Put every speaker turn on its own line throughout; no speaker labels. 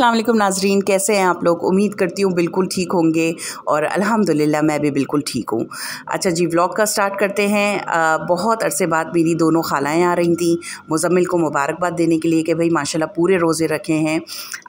अस्सलाम वालेकुम नाजरीन कैसे हैं आप लोग उम्मीद करती हूँ बिल्कुल ठीक होंगे और अल्हम्दुलिल्लाह मैं भी बिल्कुल ठीक हूँ अच्छा जी व्लॉग का स्टार्ट करते हैं आ, बहुत अरसे बाद मेरी दोनों खालाएँ आ रही थी मुजम्मिल को मुबारकबाद देने के लिए कि भाई माशाल्लाह पूरे रोज़े रखे हैं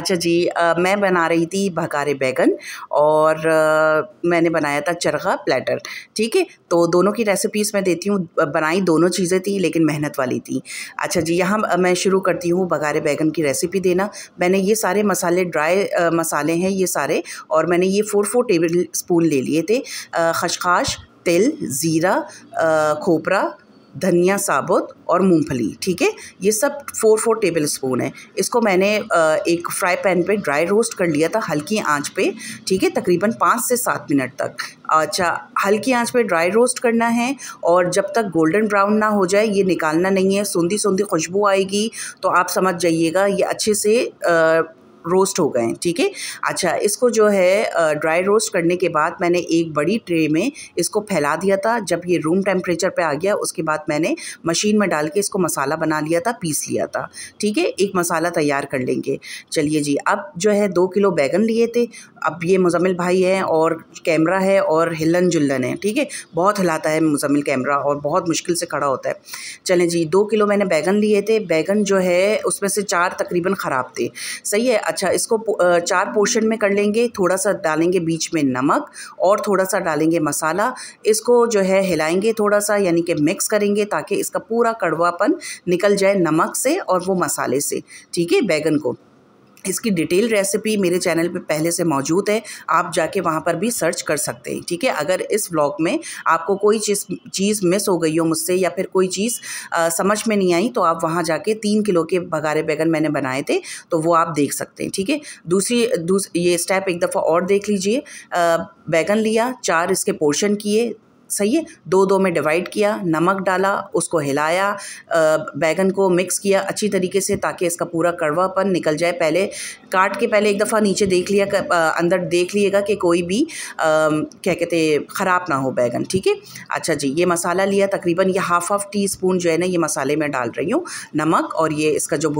अच्छा जी आ, मैं बना रही थी भगारे बैगन और आ, मैंने बनाया था चरखा प्लेटर ठीक है तो दोनों की रेसिपीज़ मैं देती हूँ बनाई दोनों चीज़ें थी लेकिन मेहनत वाली थी अच्छा जी यहाँ मैं शुरू करती हूँ बघारे बैगन की रेसिपी देना मैंने ये सारे मसाले ड्राई मसाले हैं ये सारे और मैंने ये फ़ोर फोर टेबल स्पून ले लिए थे खशखाश तिल ज़ीरा खोपरा धनिया साबुत और मूंगफली ठीक है ये सब फोर फोर टेबल स्पून है इसको मैंने एक फ्राई पैन पे ड्राई रोस्ट कर लिया था हल्की आंच पे ठीक है तकरीबन पाँच से सात मिनट तक अच्छा हल्की आंच पे ड्राई रोस्ट करना है और जब तक गोल्डन ब्राउन ना हो जाए ये निकालना नहीं है सूंधी सूंधी खुशबू आएगी तो आप समझ जाइएगा ये अच्छे से आ, रोस्ट हो गए ठीक है अच्छा इसको जो है ड्राई रोस्ट करने के बाद मैंने एक बड़ी ट्रे में इसको फैला दिया था जब ये रूम टेम्परेचर पे आ गया उसके बाद मैंने मशीन में डाल के इसको मसाला बना लिया था पीस लिया था ठीक है एक मसाला तैयार कर लेंगे चलिए जी अब जो है दो किलो बैगन लिए थे अब ये मुजमिल भाई हैं और कैमरा है और हिलन जुलन है ठीक है बहुत हिलाता है मुजमिल कैमरा और बहुत मुश्किल से खड़ा होता है चलें जी दो किलो मैंने बैगन लिए थे बैगन जो है उसमें से चार तकरीबन ख़राब थे सही है अच्छा इसको चार पोर्शन में कर लेंगे थोड़ा सा डालेंगे बीच में नमक और थोड़ा सा डालेंगे मसाला इसको जो है हिलाएंगे थोड़ा सा यानी कि मिक्स करेंगे ताकि इसका पूरा कड़वापन निकल जाए नमक से और वो मसाले से ठीक है बैगन को इसकी डिटेल रेसिपी मेरे चैनल पे पहले से मौजूद है आप जाके वहाँ पर भी सर्च कर सकते हैं ठीक है अगर इस व्लॉग में आपको कोई चीज़ चीज़ मिस हो गई हो मुझसे या फिर कोई चीज़ आ, समझ में नहीं आई तो आप वहाँ जाके तीन किलो के भगारे बैगन मैंने बनाए थे तो वो आप देख सकते हैं ठीक है दूसरी दूस, ये स्टेप एक दफ़ा और देख लीजिए बैगन लिया चार इसके पोर्शन किए सही है दो दो में डिवाइड किया नमक डाला उसको हिलाया बैगन को मिक्स किया अच्छी तरीके से ताकि इसका पूरा कड़वापन निकल जाए पहले काट के पहले एक दफ़ा नीचे देख लिया कर, अंदर देख लिएगा कि कोई भी आ, क्या कहते ख़राब ना हो बैगन ठीक है अच्छा जी ये मसाला लिया तकरीबन ये हाफ़ हाफ़ टी स्पून जो है ना ये मसाले में डाल रही हूँ नमक और ये इसका जो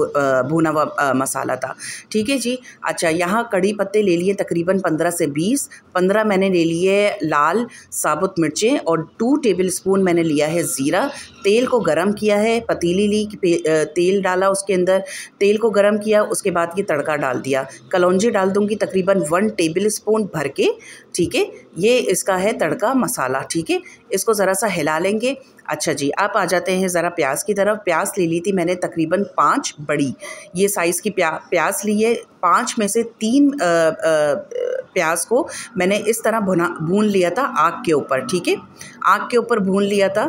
भुना हुआ मसाला था ठीक है जी अच्छा यहाँ कड़ी पत्ते ले लिए तकरीबन पंद्रह से बीस पंद्रह मैंने ले लिए लाल साबुत मिर्चें और टू टेबल स्पून मैंने लिया है ज़ीरा तेल को गरम किया है पतीली ली तेल डाला उसके अंदर तेल को गरम किया उसके बाद ये तड़का डाल दिया कलौजी डाल दूँगी तकरीबन वन टेबल स्पून भर के ठीक है ये इसका है तड़का मसाला ठीक है इसको ज़रा सा हिला लेंगे अच्छा जी आप आ जाते हैं ज़रा प्याज की तरफ प्याज ले ली थी मैंने तकरीबन पाँच बड़ी ये साइज़ की प्या प्याज ली है पाँच में से तीन आ, आ, प्याज को मैंने इस तरह भुना भून लिया था आग के ऊपर ठीक है आग के ऊपर भून लिया था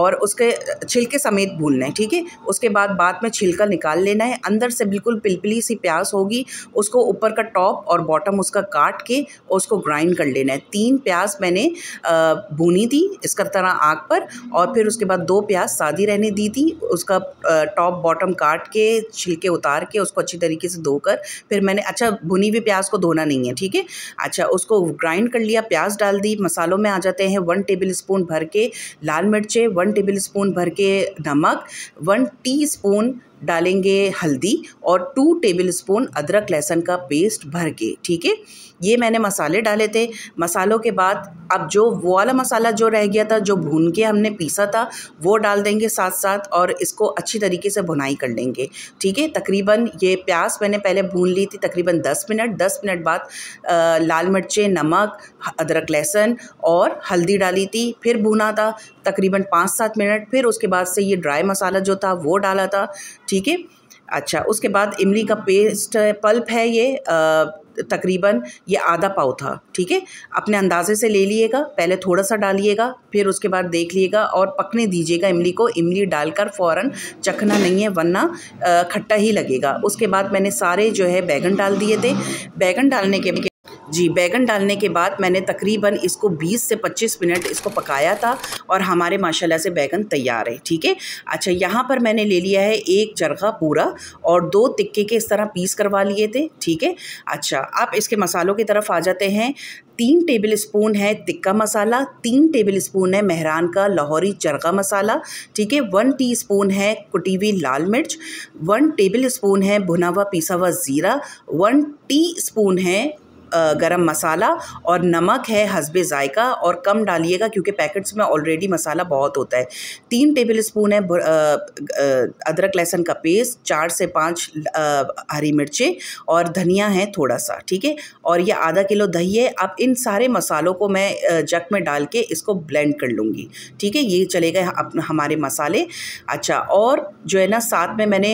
और उसके छिलके समेत भूनना है ठीक है उसके बाद बाद में छिलका निकाल लेना है अंदर से बिल्कुल पिलपिली सी प्याज होगी उसको ऊपर का टॉप और बॉटम उसका काट के और उसको ग्राइंड कर लेना है तीन प्याज मैंने भूनी थी इस तरह आग पर और फिर उसके बाद दो प्याज सादी रहने दी थी उसका टॉप बॉटम काट के छिलके उतार के उसको अच्छी तरीके से धोकर फिर मैंने अच्छा भुनी हुई प्याज को धोना नहीं है ठीक है अच्छा उसको ग्राइंड कर लिया प्याज डाल दी मसालों में आ जाते हैं वन टेबल स्पून भर के लाल मिर्चें वन टेबल स्पून भर के नमक वन टी स्पून डालेंगे हल्दी और टू टेबल स्पून अदरक लहसुन का पेस्ट भर के ठीक है ये मैंने मसाले डाले थे मसालों के बाद अब जो वो वाला मसाला जो रह गया था जो भून के हमने पीसा था वो डाल देंगे साथ साथ और इसको अच्छी तरीके से भुनाई कर लेंगे ठीक है तकरीबन ये प्याज मैंने पहले भून ली थी तकरीबन दस मिनट दस मिनट बाद आ, लाल मिर्चें नमक अदरक लहसुन और हल्दी डाली थी फिर भुना था तकरीबन पाँच सात मिनट फिर उसके बाद से ये ड्राई मसाला जो था वो डाला था ठीक है अच्छा उसके बाद इमली का पेस्ट पल्प है ये आ, तकरीबन ये आधा पाव था ठीक है अपने अंदाजे से ले लीजिएगा पहले थोड़ा सा डालिएगा फिर उसके बाद देख लीजिएगा और पकने दीजिएगा इमली को इमली डालकर फ़ौरन चखना नहीं है वरना खट्टा ही लगेगा उसके बाद मैंने सारे जो है बैगन डाल दिए थे बैगन डालने के जी बैगन डालने के बाद मैंने तकरीबन इसको 20 से 25 मिनट इसको पकाया था और हमारे माशाल्लाह से बैगन तैयार है ठीक है अच्छा यहाँ पर मैंने ले लिया है एक चरखा पूरा और दो तिक्के के इस तरह पीस करवा लिए थे ठीक है अच्छा आप इसके मसालों की तरफ आ जाते हैं तीन टेबल स्पून है तिक्का मसाला तीन टेबल स्पून है मेहरान का लाहौरी चरखा मसाला ठीक है वन टी स्पून है कुटी हुई लाल मिर्च वन टेबल स्पून है भुना हुआ पीसा हुआ ज़ीरा वन टी स्पून है गरम मसाला और नमक है हसबे ज़ायका और कम डालिएगा क्योंकि पैकेट्स में ऑलरेडी मसाला बहुत होता है तीन टेबल स्पून है अदरक लहसुन का पेस्ट चार से पाँच हरी मिर्चें और धनिया है थोड़ा सा ठीक है और ये आधा किलो दही है अब इन सारे मसालों को मैं जग में डाल के इसको ब्लेंड कर लूँगी ठीक है ये चले गए हमारे मसाले अच्छा और जो है ना साथ में मैंने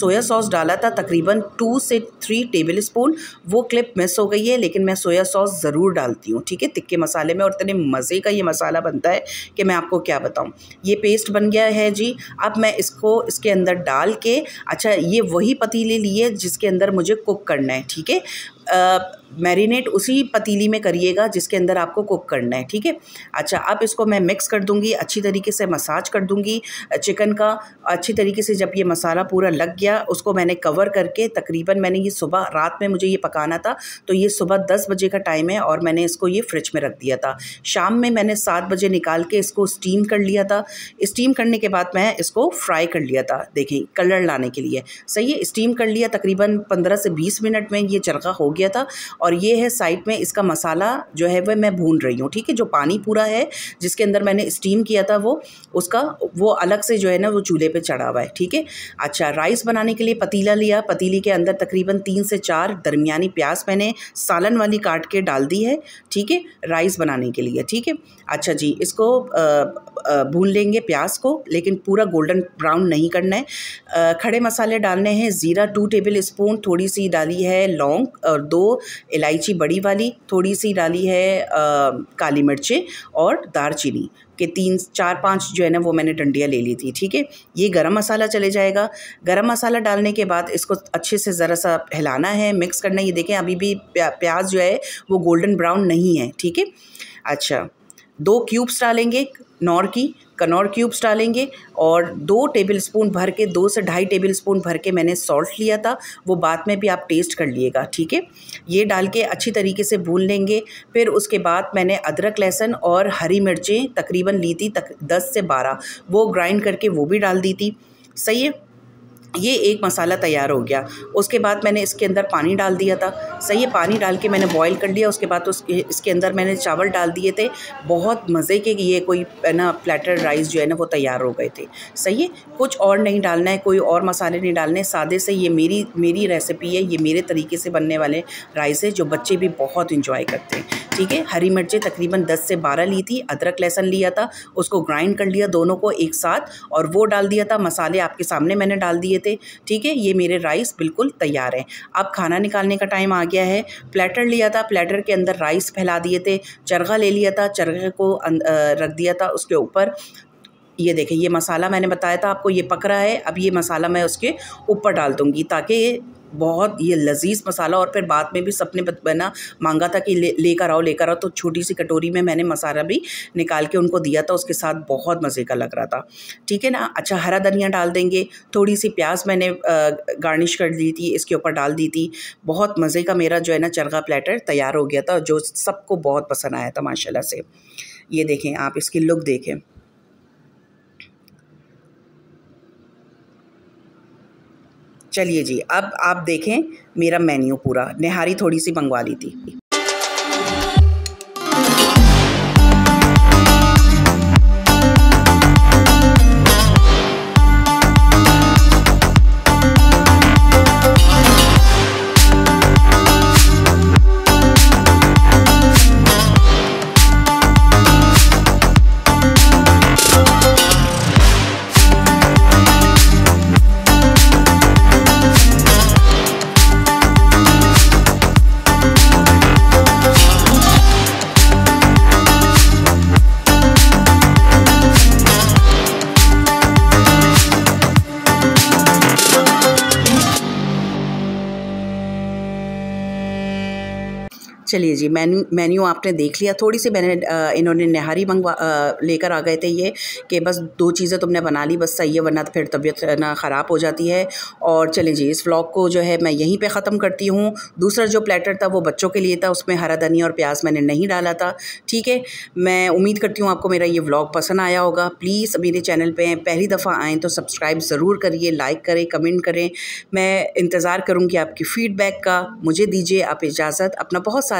सोया सॉस डाला था तकरीबन टू से थ्री टेबल स्पून वो क्लिप मिस हो गई है लेकिन मैं सोया सॉस ज़रूर डालती हूँ ठीक है तिक्के मसाले में और इतने मज़े का ये मसाला बनता है कि मैं आपको क्या बताऊँ ये पेस्ट बन गया है जी अब मैं इसको इसके अंदर डाल के अच्छा ये वही पतीले लिए जिसके अंदर मुझे कुक करना है ठीक है मैरिनेट उसी पतीली में करिएगा जिसके अंदर आपको कुक करना है ठीक है अच्छा अब इसको मैं मिक्स कर दूँगी अच्छी तरीके से मसाज कर दूँगी चिकन का अच्छी तरीके से जब ये मसाला पूरा लग गया उसको मैंने कवर करके तकरीबन मैंने ये सुबह रात में मुझे ये पकाना था तो ये सुबह दस बजे का टाइम है और मैंने इसको ये फ्रिज में रख दिया था शाम में मैंने सात बजे निकाल के इसको स्टीम कर लिया था स्टीम करने के बाद मैं इसको फ्राई कर लिया था देखें कलर लाने के लिए सही है स्टीम कर लिया तकरीबन पंद्रह से बीस मिनट में ये चरखा हो गया गया था और ये है साइड में इसका मसाला जो है वह मैं भून रही हूँ ठीक है जो पानी पूरा है जिसके अंदर मैंने स्टीम किया था वो उसका वो अलग से जो है ना वो चूल्हे पर चढ़ा हुआ है ठीक है अच्छा राइस बनाने के लिए पतीला लिया पतीली के अंदर तकरीबन तीन से चार दरमियानी प्याज मैंने सालन वाली काट के डाल दी है ठीक है राइस बनाने के लिए ठीक है अच्छा जी इसको भून लेंगे प्याज को लेकिन पूरा गोल्डन ब्राउन नहीं करना है खड़े मसाले डालने हैं ज़ीरा टू टेबल स्पून थोड़ी सी डाली है लौंग और दो इलायची बड़ी वाली थोड़ी सी डाली है आ, काली मिर्चें और दारचीनी के तीन चार पांच जो है ना वो मैंने डंडियाँ ले ली थी ठीक है ये गरम मसाला चले जाएगा गरम मसाला डालने के बाद इसको अच्छे से ज़रा सा हिलाना है मिक्स करना ये देखें अभी भी प्याज जो है वो गोल्डन ब्राउन नहीं है ठीक है अच्छा दो क्यूब्स डालेंगे नॉर की कनौर क्यूब्स डालेंगे और दो टेबल स्पून भर के दो से ढाई टेबल स्पून भर के मैंने सॉल्ट लिया था वो बाद में भी आप टेस्ट कर लिएगा ठीक है ये डाल के अच्छी तरीके से भून लेंगे फिर उसके बाद मैंने अदरक लहसुन और हरी मिर्चें तकरीबन ली थी तक दस से बारह वो ग्राइंड करके वो भी डाल दी थी सही है ये एक मसाला तैयार हो गया उसके बाद मैंने इसके अंदर पानी डाल दिया था सही है पानी डाल के मैंने बॉईल कर लिया उसके बाद उसके इसके अंदर मैंने चावल डाल दिए थे बहुत मज़े के ये कोई है ना प्लेटर राइस जो है ना वो तैयार हो गए थे सही है कुछ और नहीं डालना है कोई और मसाले नहीं डालने सादे से ये मेरी मेरी रेसिपी है ये मेरे तरीके से बनने वाले राइस है जो बच्चे भी बहुत इंजॉय करते हैं ठीक है हरी मिर्चें तकरीबन दस से बारह ली थी अदरक लहसन लिया था उसको ग्राइंड कर लिया दोनों को एक साथ और वो डाल दिया था मसाले आपके सामने मैंने डाल दिए थे ठीक है ये मेरे राइस बिल्कुल तैयार हैं अब खाना निकालने का टाइम आ गया है प्लेटर लिया था प्लेटर के अंदर राइस फैला दिए थे चरगा ले लिया था चरगे को अं-, रख दिया था उसके ऊपर ये देखें ये मसाला मैंने बताया था आपको ये पक रहा है अब ये मसाला मैं उसके ऊपर डाल दूँगी ताकि बहुत ये लजीज मसाला और फिर बाद में भी सबने बना मांगा था कि ले आओ लेकर आओ तो छोटी सी कटोरी में मैंने मसाला भी निकाल के उनको दिया था उसके साथ बहुत मज़े का लग रहा था ठीक है ना अच्छा हरा धनिया डाल देंगे थोड़ी सी प्याज मैंने गार्निश कर दी थी इसके ऊपर डाल दी थी बहुत मज़े का मेरा जो है ना चरगा प्लेटर तैयार हो गया था जो सबको बहुत पसंद आया था माशाला से ये देखें आप इसकी लुक देखें चलिए जी अब आप देखें मेरा मेन्यू पूरा निहारी थोड़ी सी मंगवा ली थी चलिए जी मेन्यू मेन्यू आपने देख लिया थोड़ी सी मैंने इन्होंने नहारी मंगवा लेकर आ गए थे ये कि बस दो चीज़ें तुमने बना ली बस सही है वरना तो फिर तबीयत ना ख़राब हो जाती है और चलिए जी इस व्लॉग को जो है मैं यहीं पे ख़त्म करती हूँ दूसरा जो प्लेटर था वो बच्चों के लिए था उसमें हरा धनिया और प्याज मैंने नहीं डाला था ठीक है मैं उम्मीद करती हूँ आपको मेरा ये व्लॉग पसंद आया होगा प्लीज़ मेरे चैनल पर पहली दफ़ा आएँ तो सब्सक्राइब ज़रूर करिए लाइक करें कमेंट करें मैं इंतज़ार करूँगी आपकी फ़ीडबैक का मुझे दीजिए आप इजाज़त अपना बहुत सारा